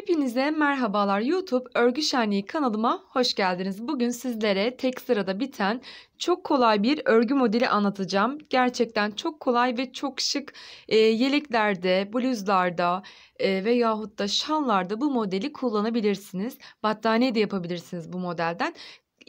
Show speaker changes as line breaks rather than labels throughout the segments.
Hepinize merhabalar YouTube Örgü Şenliği kanalıma hoş geldiniz. Bugün sizlere tek sırada biten çok kolay bir örgü modeli anlatacağım. Gerçekten çok kolay ve çok şık e, yeleklerde, bluzlarda e, veyahut da şanlarda bu modeli kullanabilirsiniz. Battaniye de yapabilirsiniz bu modelden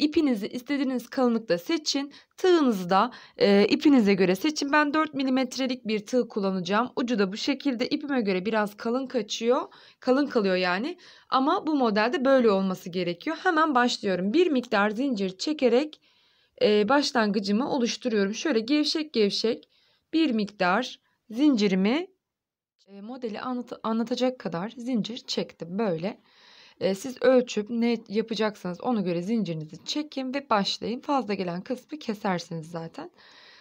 ipinizi istediğiniz kalınlıkta seçin. Tığınızı da e, ipinize göre seçin. Ben 4 milimetrelik bir tığ kullanacağım. Ucu da bu şekilde ipime göre biraz kalın kaçıyor. Kalın kalıyor yani. Ama bu modelde böyle olması gerekiyor. Hemen başlıyorum. Bir miktar zincir çekerek e, başlangıcımı oluşturuyorum. Şöyle gevşek gevşek bir miktar zincirimi e, modeli anlat anlatacak kadar zincir çektim. Böyle siz ölçüp ne yapacaksanız ona göre zincirinizi çekin ve başlayın. Fazla gelen kısmı kesersiniz zaten.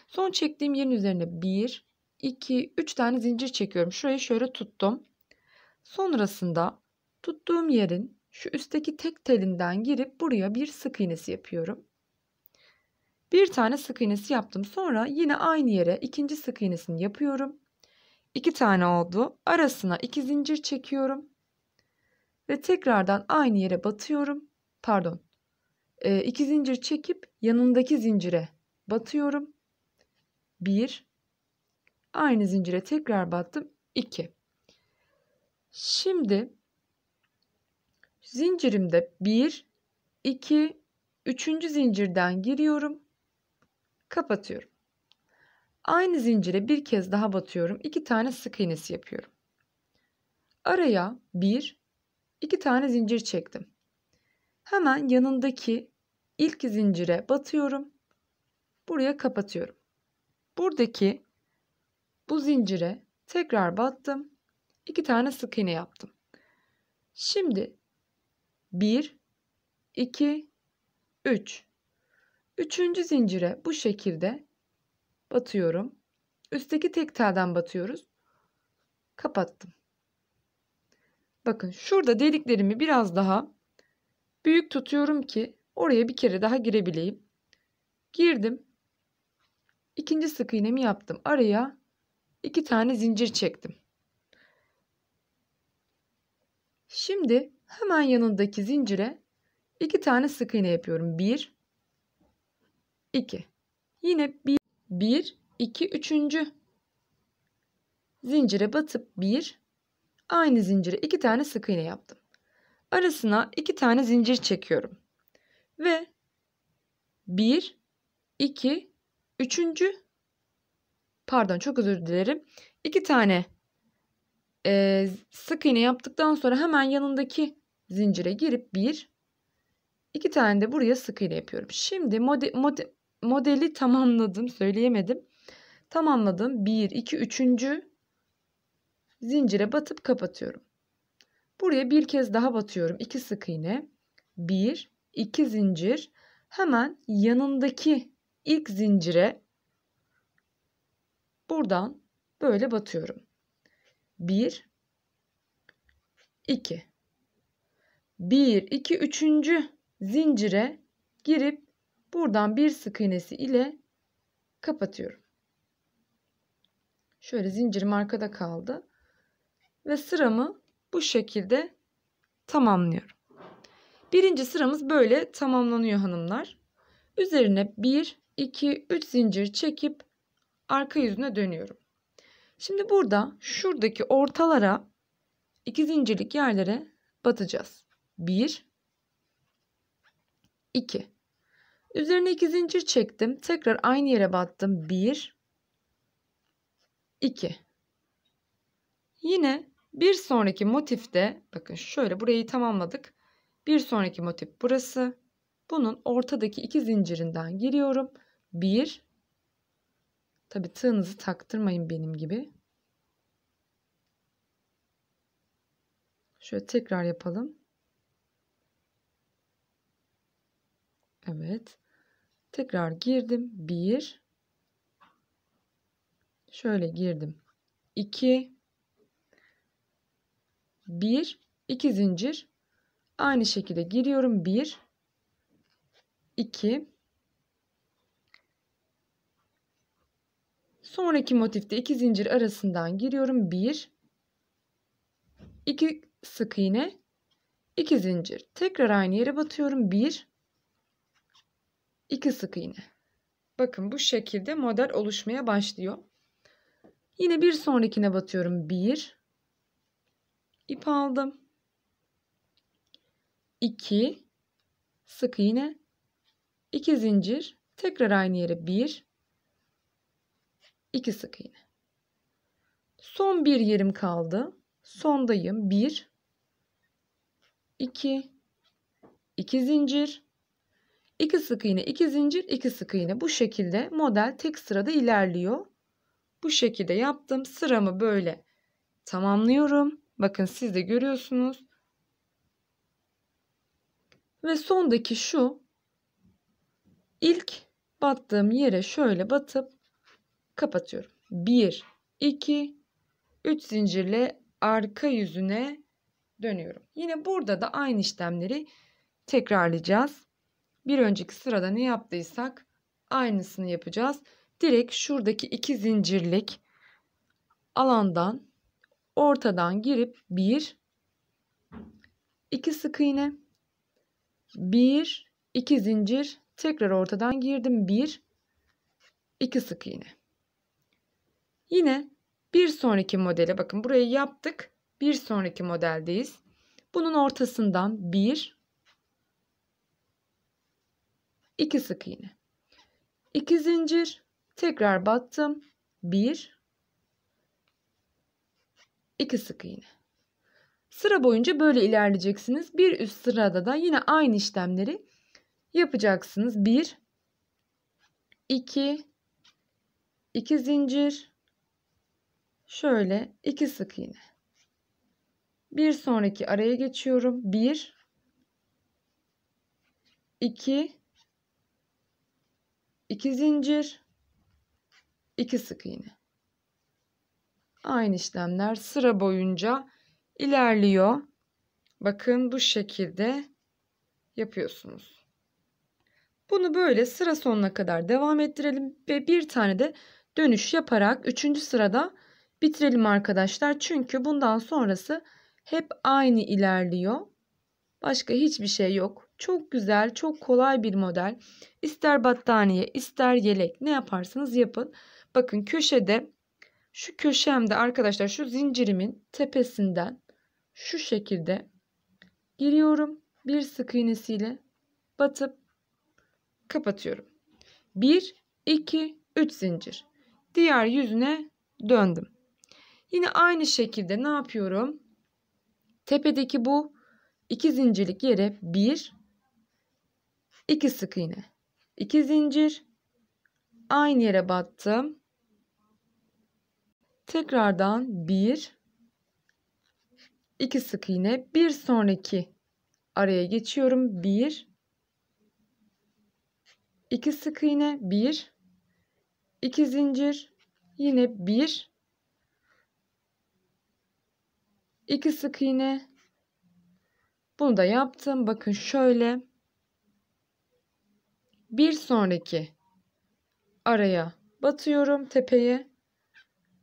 Son çektiğim yerin üzerine 1, 2, 3 tane zincir çekiyorum. Şurayı şöyle tuttum. Sonrasında tuttuğum yerin şu üstteki tek telinden girip buraya bir sık iğnesi yapıyorum. Bir tane sık iğnesi yaptım. Sonra yine aynı yere ikinci sık iğnesini yapıyorum. İki tane oldu. Arasına iki zincir çekiyorum ve tekrardan aynı yere batıyorum. Pardon. E, iki zincir çekip yanındaki zincire batıyorum. Bir. Aynı zincire tekrar battım. İki. Şimdi zincirimde bir, iki, üçüncü zincirden giriyorum. Kapatıyorum. Aynı zincire bir kez daha batıyorum. İki tane sık iğnesi yapıyorum. Araya bir iki tane zincir çektim. Hemen yanındaki ilk zincire batıyorum. Buraya kapatıyorum. Buradaki bu zincire tekrar battım. İki tane sık iğne yaptım. Şimdi 1 2 3 Üçüncü zincire bu şekilde batıyorum. Üstteki tek telden batıyoruz. Kapattım. Bakın şurada deliklerimi biraz daha büyük tutuyorum ki oraya bir kere daha girebileyim. Girdim. İkinci sık iğnemi yaptım. Araya iki tane zincir çektim. Şimdi hemen yanındaki zincire iki tane sık iğne yapıyorum. Bir, iki. Yine bir, bir, iki, üçüncü zincire batıp bir, aynı zinciri iki tane sık iğne yaptım. Arasına iki tane zincir çekiyorum. Ve 1, 2, 3. Pardon çok özür dilerim. 2 tane e, sık iğne yaptıktan sonra hemen yanındaki zincire girip 1, 2 tane de buraya sık iğne yapıyorum. Şimdi mode, mode, modeli tamamladım söyleyemedim. Tamamladım. 1, 2, 3 zincire batıp kapatıyorum. Buraya bir kez daha batıyorum. 2 sık iğne. 1, 2 zincir. Hemen yanındaki ilk zincire buradan böyle batıyorum. 1 2 1 2 3. zincire girip buradan bir sık iğnesi ile kapatıyorum. Şöyle zincirim arkada kaldı ve sıramı bu şekilde tamamlıyorum. Birinci sıramız böyle tamamlanıyor hanımlar. Üzerine 1, 2, 3 zincir çekip arka yüzüne dönüyorum. Şimdi burada şuradaki ortalara iki zincirlik yerlere batacağız. 1 2 Üzerine iki zincir çektim. Tekrar aynı yere battım. 1 2 Yine bir sonraki motifte bakın şöyle burayı tamamladık. Bir sonraki motif burası. Bunun ortadaki iki zincirinden giriyorum. Bir. Tabi tığınızı taktırmayın benim gibi. Şöyle tekrar yapalım. Evet. Tekrar girdim. Bir. Şöyle girdim. İki. 1, 2 zincir. Aynı şekilde giriyorum. 1, 2. Sonraki motifte 2 zincir arasından giriyorum. 1, 2 sık iğne, 2 zincir. Tekrar aynı yere batıyorum. 1, 2 sık iğne. Bakın bu şekilde model oluşmaya başlıyor. Yine bir sonrakine batıyorum. 1 ip aldım. 2 sık iğne 2 zincir tekrar aynı yere 1 2 sık iğne. Son bir yerim kaldı. Sondayım. 1 2 2 zincir 2 sık iğne 2 zincir 2 sık iğne bu şekilde model tek sırada ilerliyor. Bu şekilde yaptım. Sıramı böyle tamamlıyorum. Bakın siz de görüyorsunuz. Ve sondaki şu ilk battığım yere şöyle batıp kapatıyorum. 1, 2, 3 zincirle arka yüzüne dönüyorum. Yine burada da aynı işlemleri tekrarlayacağız. Bir önceki sırada ne yaptıysak aynısını yapacağız. Direkt şuradaki iki zincirlik alandan ortadan girip 1 2 sık iğne 1 2 zincir tekrar ortadan girdim 1 2 sık iğne. Yine bir sonraki modele bakın burayı yaptık. Bir sonraki modeldeyiz. Bunun ortasından 1 2 sık iğne. 2 zincir tekrar battım. 1 2 sık iğne. Sıra boyunca böyle ilerleyeceksiniz. Bir üst sırada da yine aynı işlemleri yapacaksınız. 1 2 2 zincir şöyle 2 sık iğne. Bir sonraki araya geçiyorum. 1 2 2 zincir 2 sık iğne aynı işlemler sıra boyunca ilerliyor. Bakın bu şekilde yapıyorsunuz. Bunu böyle sıra sonuna kadar devam ettirelim ve bir tane de dönüş yaparak 3. sırada bitirelim arkadaşlar. Çünkü bundan sonrası hep aynı ilerliyor. Başka hiçbir şey yok. Çok güzel, çok kolay bir model. İster battaniye, ister yelek ne yaparsanız yapın. Bakın köşede şu köşemde arkadaşlar şu zincirimin tepesinden şu şekilde giriyorum. Bir sık iğnesiyle batıp kapatıyorum. 1, 2, 3 zincir. Diğer yüzüne döndüm. Yine aynı şekilde ne yapıyorum? Tepedeki bu iki zincirlik yere 1, 2 sık iğne. 2 zincir. Aynı yere battım. Tekrardan 1 2 sık iğne bir sonraki araya geçiyorum. 1 2 sık iğne 1 2 zincir yine 1 2 sık iğne bunu da yaptım. Bakın şöyle bir sonraki araya batıyorum tepeye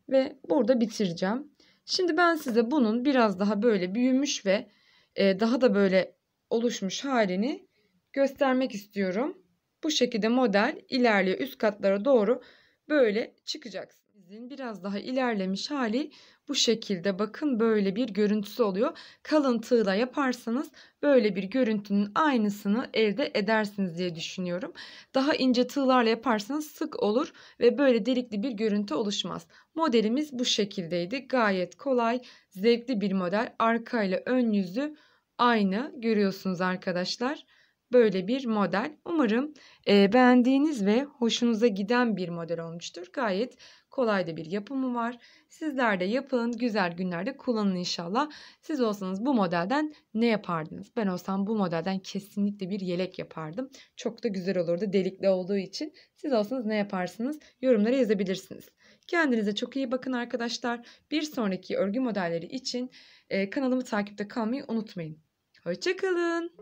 ve burada bitireceğim. Şimdi ben size bunun biraz daha böyle büyümüş ve e, daha da böyle oluşmuş halini göstermek istiyorum. Bu şekilde model ilerliyor üst katlara doğru böyle çıkacaksın. Cildimizin biraz daha ilerlemiş hali bu şekilde bakın böyle bir görüntüsü oluyor. Kalın tığla yaparsanız böyle bir görüntünün aynısını elde edersiniz diye düşünüyorum. Daha ince tığlarla yaparsanız sık olur ve böyle delikli bir görüntü oluşmaz. Modelimiz bu şekildeydi. Gayet kolay, zevkli bir model. Arka ile ön yüzü aynı görüyorsunuz arkadaşlar böyle bir model. Umarım e, beğendiğiniz ve hoşunuza giden bir model olmuştur. Gayet kolay da bir yapımı var. Sizler de yapın, güzel günlerde kullanın inşallah. Siz olsanız bu modelden ne yapardınız? Ben olsam bu modelden kesinlikle bir yelek yapardım. Çok da güzel olurdu delikli olduğu için. Siz olsanız ne yaparsınız? Yorumlara yazabilirsiniz. Kendinize çok iyi bakın arkadaşlar. Bir sonraki örgü modelleri için e, kanalımı takipte kalmayı unutmayın. Hoşçakalın.